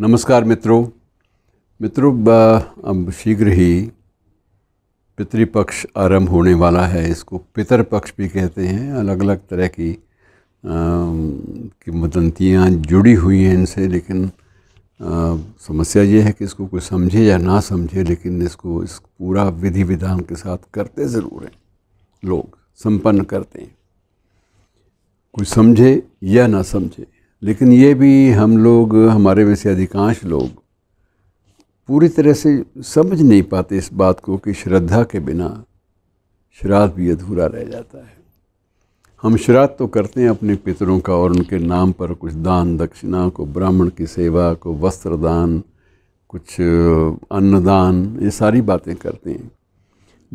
नमस्कार मित्रों मित्रों अब शीघ्र ही पितृपक्ष आरंभ होने वाला है इसको पितर पक्ष भी कहते हैं अलग अलग तरह की किंवदंतियाँ जुड़ी हुई हैं इनसे लेकिन आ, समस्या ये है कि इसको कोई समझे या ना समझे लेकिन इसको इस पूरा विधि विधान के साथ करते ज़रूर हैं लोग संपन्न करते हैं कोई समझे या ना समझे लेकिन ये भी हम लोग हमारे में से अधिकांश लोग पूरी तरह से समझ नहीं पाते इस बात को कि श्रद्धा के बिना श्राद्ध भी अधूरा रह जाता है हम श्राद्ध तो करते हैं अपने पितरों का और उनके नाम पर कुछ दान दक्षिणा को ब्राह्मण की सेवा को वस्त्र दान कुछ अन्नदान ये सारी बातें करते हैं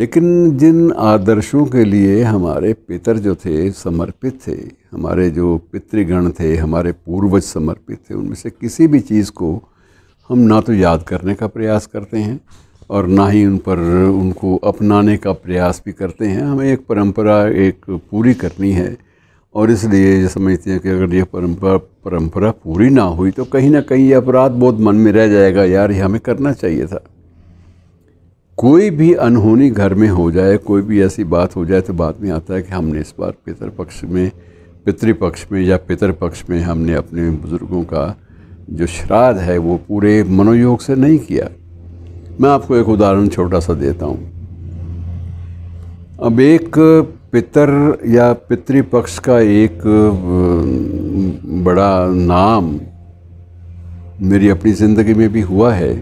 लेकिन जिन आदर्शों के लिए हमारे पितर जो थे समर्पित थे हमारे जो पितृगण थे हमारे पूर्वज समर्पित थे उनमें से किसी भी चीज़ को हम ना तो याद करने का प्रयास करते हैं और ना ही उन पर उनको अपनाने का प्रयास भी करते हैं हमें एक परंपरा एक पूरी करनी है और इसलिए ये समझते हैं कि अगर ये परंपरा परंपरा पूरी ना हुई तो कहीं ना कहीं ये अपराध बहुत मन में रह जाएगा यार ये हमें करना चाहिए था कोई भी अनहोनी घर में हो जाए कोई भी ऐसी बात हो जाए तो बाद में आता है कि हमने इस बार पितृपक्ष में पितृपक्ष में या पितृपक्ष में हमने अपने बुज़ुर्गों का जो श्राद्ध है वो पूरे मनोयोग से नहीं किया मैं आपको एक उदाहरण छोटा सा देता हूँ अब एक पितर या पितृपक्ष का एक बड़ा नाम मेरी अपनी ज़िंदगी में भी हुआ है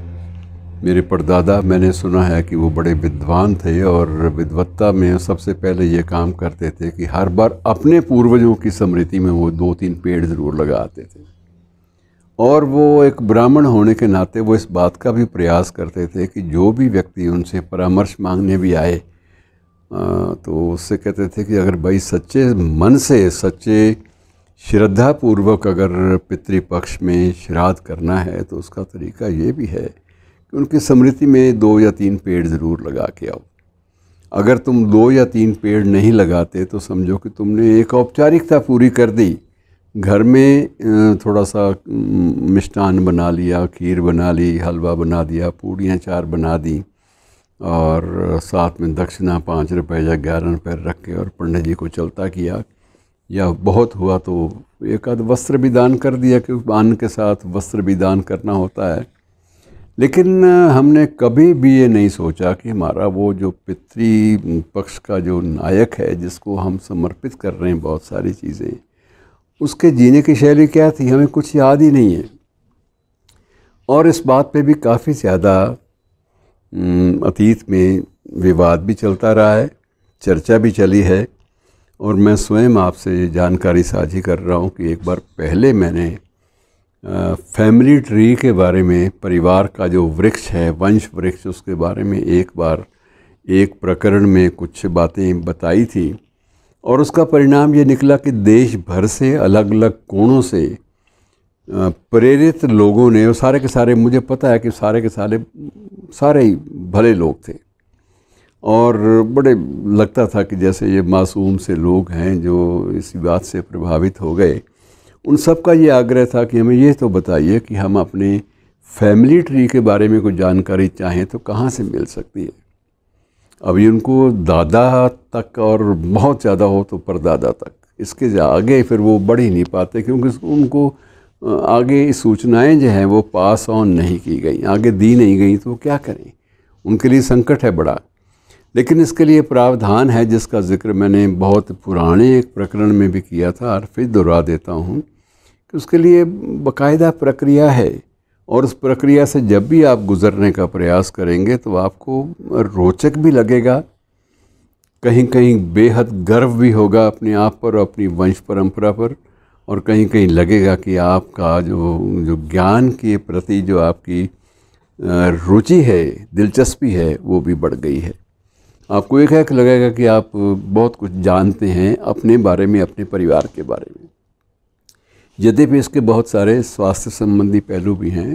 मेरे परदादा मैंने सुना है कि वो बड़े विद्वान थे और विद्वत्ता में सबसे पहले ये काम करते थे कि हर बार अपने पूर्वजों की स्मृति में वो दो तीन पेड़ ज़रूर लगाते थे और वो एक ब्राह्मण होने के नाते वो इस बात का भी प्रयास करते थे कि जो भी व्यक्ति उनसे परामर्श मांगने भी आए तो उससे कहते थे कि अगर भाई सच्चे मन से सच्चे श्रद्धापूर्वक अगर पितृपक्ष में श्राद्ध करना है तो उसका तरीका ये भी है कि उनकी स्मृति में दो या तीन पेड़ ज़रूर लगा के आओ अगर तुम दो या तीन पेड़ नहीं लगाते तो समझो कि तुमने एक औपचारिकता पूरी कर दी घर में थोड़ा सा मिष्ठान बना लिया खीर बना ली हलवा बना दिया पूड़ियाँ चार बना दी और साथ में दक्षिणा पाँच रुपए या ग्यारह रुपए रख के और पंडित जी को चलता किया या बहुत हुआ तो एक आध वस्त्र भी दान कर दिया क्योंकि अन्न के साथ वस्त्र भी दान करना होता है लेकिन हमने कभी भी ये नहीं सोचा कि हमारा वो जो पितृ पक्ष का जो नायक है जिसको हम समर्पित कर रहे हैं बहुत सारी चीज़ें उसके जीने की शैली क्या थी हमें कुछ याद ही नहीं है और इस बात पे भी काफ़ी ज़्यादा अतीत में विवाद भी चलता रहा है चर्चा भी चली है और मैं स्वयं आपसे जानकारी साझी कर रहा हूँ कि एक बार पहले मैंने फैमिली ट्री के बारे में परिवार का जो वृक्ष है वंश वृक्ष उसके बारे में एक बार एक प्रकरण में कुछ बातें बताई थी और उसका परिणाम ये निकला कि देश भर से अलग अलग कोणों से प्रेरित लोगों ने और सारे के सारे मुझे पता है कि सारे के सारे सारे ही भले लोग थे और बड़े लगता था कि जैसे ये मासूम से लोग हैं जो इस बात से प्रभावित हो गए उन सब का ये आग्रह था कि हमें ये तो बताइए कि हम अपने फैमिली ट्री के बारे में कुछ जानकारी चाहें तो कहाँ से मिल सकती है अभी उनको दादा तक और बहुत ज़्यादा हो तो परदादा तक इसके आगे फिर वो बढ़ ही नहीं पाते क्योंकि उनको आगे सूचनाएं जो हैं वो पास ऑन नहीं की गई आगे दी नहीं गई तो वो क्या करें उनके लिए संकट है बड़ा लेकिन इसके लिए प्रावधान है जिसका ज़िक्र मैंने बहुत पुराने एक प्रकरण में भी किया था और फिर दोहरा देता हूँ कि उसके लिए बकायदा प्रक्रिया है और उस प्रक्रिया से जब भी आप गुज़रने का प्रयास करेंगे तो आपको रोचक भी लगेगा कहीं कहीं बेहद गर्व भी होगा अपने आप पर और अपनी वंश परंपरा पर और कहीं कहीं लगेगा कि आपका जो जो ज्ञान के प्रति जो आपकी रुचि है दिलचस्पी है वो भी बढ़ गई है आपको एक है लगेगा कि आप बहुत कुछ जानते हैं अपने बारे में अपने परिवार के बारे में यद्यपि इसके बहुत सारे स्वास्थ्य संबंधी पहलू भी हैं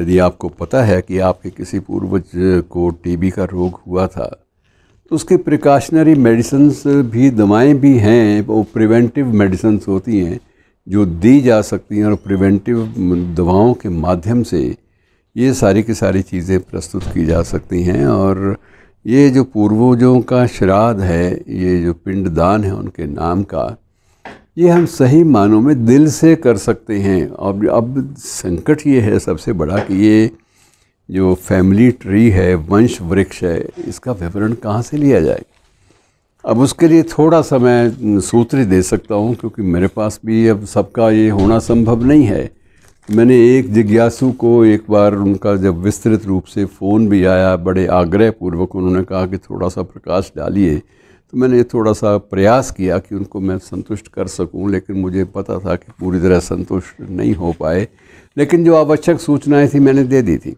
यदि आपको पता है कि आपके किसी पूर्वज को टीबी का रोग हुआ था तो उसके प्रिकॉशनरी मेडिसन्स भी दवाएं भी हैं वो प्रिवेंटिव मेडिसन्स होती हैं जो दी जा सकती हैं और प्रिवेंटिव दवाओं के माध्यम से ये सारी की सारी चीज़ें प्रस्तुत की जा सकती हैं और ये जो पूर्वजों का श्राद्ध है ये जो पिंडदान है उनके नाम का ये हम सही मानों में दिल से कर सकते हैं अब अब संकट ये है सबसे बड़ा कि ये जो फैमिली ट्री है वंश वृक्ष है इसका विवरण कहाँ से लिया जाए अब उसके लिए थोड़ा सा मैं सूत्र दे सकता हूँ क्योंकि मेरे पास भी अब सबका ये होना संभव नहीं है मैंने एक जिज्ञासु को एक बार उनका जब विस्तृत रूप से फ़ोन भी आया बड़े आग्रह पूर्वक उन्होंने कहा कि थोड़ा सा प्रकाश डालिए तो मैंने थोड़ा सा प्रयास किया कि उनको मैं संतुष्ट कर सकूं लेकिन मुझे पता था कि पूरी तरह संतुष्ट नहीं हो पाए लेकिन जो आवश्यक सूचनाएं थी मैंने दे दी थी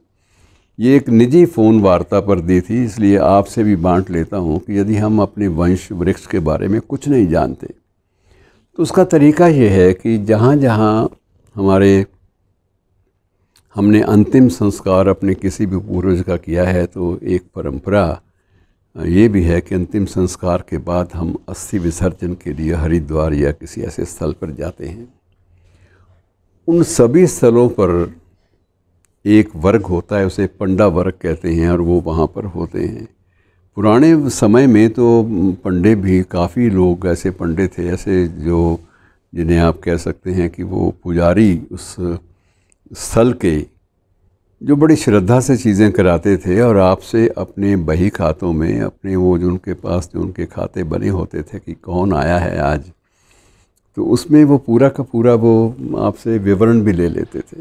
ये एक निजी फ़ोन वार्ता पर दी थी इसलिए आपसे भी बांट लेता हूँ कि यदि हम अपने वंश वृक्ष के बारे में कुछ नहीं जानते तो उसका तरीका ये है कि जहाँ जहाँ हमारे हमने अंतिम संस्कार अपने किसी भी पूर्वज का किया है तो एक परंपरा ये भी है कि अंतिम संस्कार के बाद हम अस्थि विसर्जन के लिए हरिद्वार या किसी ऐसे स्थल पर जाते हैं उन सभी स्थलों पर एक वर्ग होता है उसे पंडा वर्ग कहते हैं और वो वहाँ पर होते हैं पुराने समय में तो पंडे भी काफ़ी लोग ऐसे पंडे थे ऐसे जो जिन्हें आप कह सकते हैं कि वो पुजारी उस स्थल के जो बड़ी श्रद्धा से चीज़ें कराते थे और आपसे अपने बही खातों में अपने वो जो उनके पास जो उनके खाते बने होते थे कि कौन आया है आज तो उसमें वो पूरा का पूरा वो आपसे विवरण भी ले लेते थे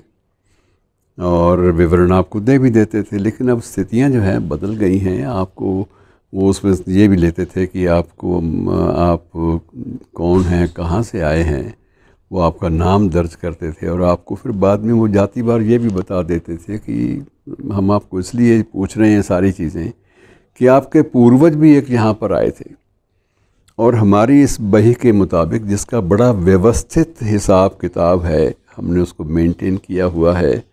और विवरण आपको दे भी देते थे लेकिन अब स्थितियां जो हैं बदल गई हैं आपको वो उसमें ये भी लेते थे कि आपको आप कौन हैं कहाँ से आए हैं वो आपका नाम दर्ज करते थे और आपको फिर बाद में वो जाती बार ये भी बता देते थे कि हम आपको इसलिए पूछ रहे हैं सारी चीज़ें कि आपके पूर्वज भी एक यहाँ पर आए थे और हमारी इस बही के मुताबिक जिसका बड़ा व्यवस्थित हिसाब किताब है हमने उसको मेंटेन किया हुआ है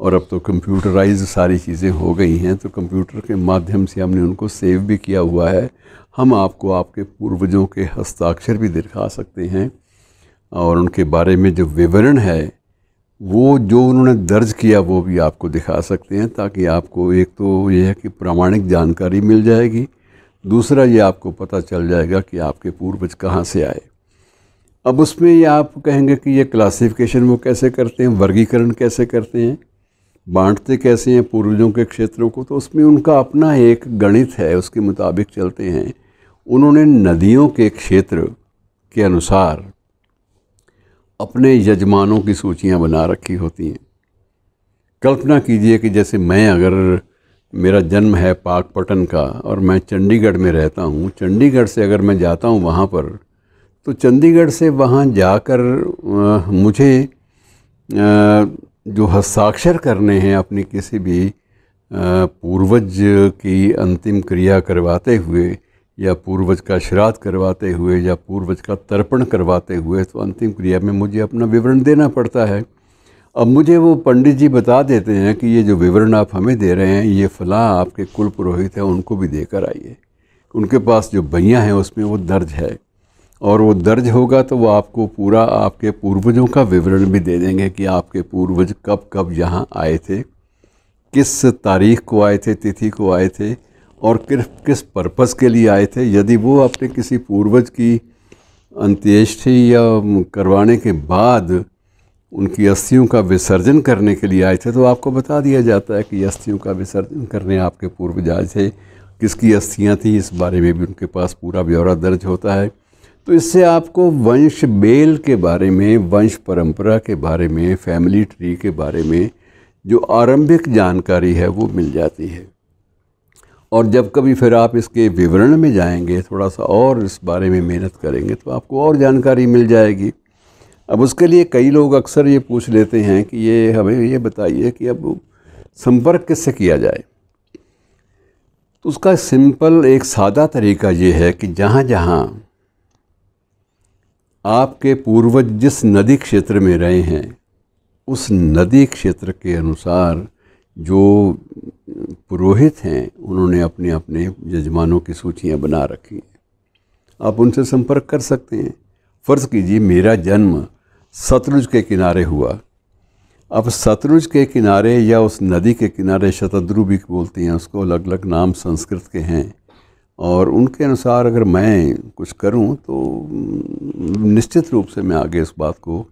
और अब तो कंप्यूटराइज सारी चीज़ें हो गई हैं तो कंप्यूटर के माध्यम से हमने उनको सेव भी किया हुआ है हम आपको आपके पूर्वजों के हस्ताक्षर भी दिखा सकते हैं और उनके बारे में जो विवरण है वो जो उन्होंने दर्ज किया वो भी आपको दिखा सकते हैं ताकि आपको एक तो यह है कि प्रामाणिक जानकारी मिल जाएगी दूसरा ये आपको पता चल जाएगा कि आपके पूर्वज कहाँ से आए अब उसमें ये आप कहेंगे कि ये क्लासिफिकेशन वो कैसे करते हैं वर्गीकरण कैसे करते हैं बांटते कैसे हैं पूर्वजों के क्षेत्रों को तो उसमें उनका अपना एक गणित है उसके मुताबिक चलते हैं उन्होंने नदियों के क्षेत्र के अनुसार अपने यजमानों की सूचियां बना रखी होती हैं कल्पना कीजिए कि जैसे मैं अगर मेरा जन्म है पाकपटन का और मैं चंडीगढ़ में रहता हूँ चंडीगढ़ से अगर मैं जाता हूँ वहाँ पर तो चंडीगढ़ से वहाँ जाकर मुझे जो हस्ताक्षर करने हैं अपनी किसी भी पूर्वज की अंतिम क्रिया करवाते हुए या पूर्वज का श्राद्ध करवाते हुए या पूर्वज का तर्पण करवाते हुए तो अंतिम क्रिया में मुझे अपना विवरण देना पड़ता है अब मुझे वो पंडित जी बता देते हैं कि ये जो विवरण आप हमें दे रहे हैं ये फ़लाँ आपके कुल पुरोहित हैं उनको भी देकर आइए उनके पास जो भैया हैं उसमें वो दर्ज है और वो दर्ज होगा तो वो आपको पूरा आपके पूर्वजों का विवरण भी दे देंगे कि आपके पूर्वज कब कब यहाँ आए थे किस तारीख को आए थे तिथि को आए थे और किस किस पर्पस के लिए आए थे यदि वो अपने किसी पूर्वज की अंत्येष्टि या करवाने के बाद उनकी अस्थियों का विसर्जन करने के लिए आए थे तो आपको बता दिया जाता है कि अस्थियों का विसर्जन करने आपके पूर्वज आए थे किसकी अस्थियाँ थी इस बारे में भी उनके पास पूरा ब्यौरा दर्ज होता है तो इससे आपको वंश बेल के बारे में वंश परंपरा के बारे में फैमिली ट्री के बारे में जो आरंभिक जानकारी है वो मिल जाती है और जब कभी फिर आप इसके विवरण में जाएंगे थोड़ा सा और इस बारे में मेहनत करेंगे तो आपको और जानकारी मिल जाएगी अब उसके लिए कई लोग अक्सर ये पूछ लेते हैं कि ये हमें ये बताइए कि अब संपर्क किससे किया जाए तो उसका सिंपल एक सादा तरीका ये है कि जहाँ जहाँ आपके पूर्वज जिस नदी क्षेत्र में रहे हैं उस नदी क्षेत्र के अनुसार जो पुरोहित हैं उन्होंने अपने अपने यजमानों की सूचियाँ बना रखी हैं आप उनसे संपर्क कर सकते हैं फ़र्ज़ कीजिए मेरा जन्म सतलुज के किनारे हुआ अब सतलुज के किनारे या उस नदी के किनारे शतद्रु भी बोलते हैं उसको अलग अलग नाम संस्कृत के हैं और उनके अनुसार अगर मैं कुछ करूं तो निश्चित रूप से मैं आगे इस बात को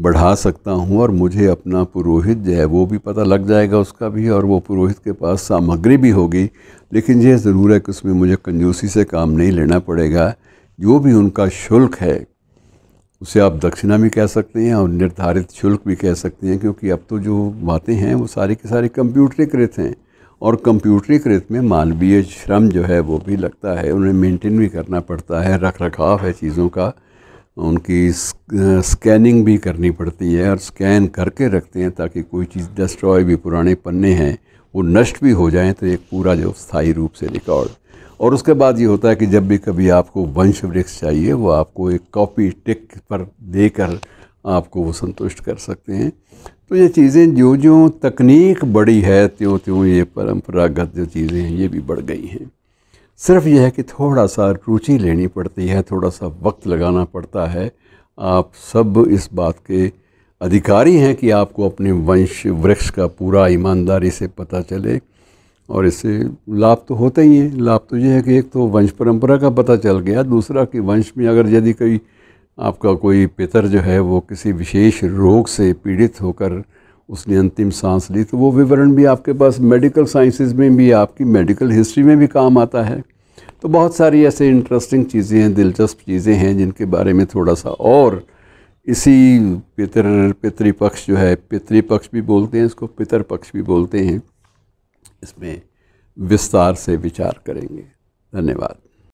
बढ़ा सकता हूँ और मुझे अपना पुरोहित जो है वो भी पता लग जाएगा उसका भी और वो पुरोहित के पास सामग्री भी होगी लेकिन यह ज़रूर है कि उसमें मुझे कंजूसी से काम नहीं लेना पड़ेगा जो भी उनका शुल्क है उसे आप दक्षिणा भी कह सकते हैं और निर्धारित शुल्क भी कह सकते हैं क्योंकि अब तो जो बातें हैं वो सारी की सारी कंप्यूटरीकृत हैं और कंप्यूटरीकृत में मानवीय श्रम जो है वो भी लगता है उन्हें मेंटेन भी करना पड़ता है रख रखाव है चीज़ों का उनकी स्कैनिंग भी करनी पड़ती है और स्कैन करके रखते हैं ताकि कोई चीज़ डिस्ट्रॉय भी पुराने पन्ने हैं वो नष्ट भी हो जाएं तो एक पूरा जो स्थायी रूप से रिकॉर्ड और उसके बाद ये होता है कि जब भी कभी आपको वंश वृक्ष चाहिए वो आपको एक कॉपी टिक पर देकर आपको वो संतुष्ट कर सकते हैं तो ये चीज़ें जो जो तकनीक बड़ी है त्यों त्यों ये परंपरागत जो चीज़ें हैं ये भी बढ़ गई हैं सिर्फ यह है कि थोड़ा सा रुचि लेनी पड़ती है थोड़ा सा वक्त लगाना पड़ता है आप सब इस बात के अधिकारी हैं कि आपको अपने वंश वृक्ष का पूरा ईमानदारी से पता चले और इससे लाभ तो होते ही हैं लाभ तो यह है कि एक तो वंश परंपरा का पता चल गया दूसरा कि वंश में अगर यदि कोई आपका कोई पितर जो है वो किसी विशेष रोग से पीड़ित होकर उसने अंतिम सांस ली तो वो विवरण भी आपके पास मेडिकल साइंसेज में भी आपकी मेडिकल हिस्ट्री में भी काम आता है तो बहुत सारी ऐसे इंटरेस्टिंग चीज़ें हैं दिलचस्प चीज़ें हैं जिनके बारे में थोड़ा सा और इसी पितर पितृपक्ष जो है पितृपक्ष भी बोलते हैं इसको पितर पक्ष भी बोलते हैं इसमें विस्तार से विचार करेंगे धन्यवाद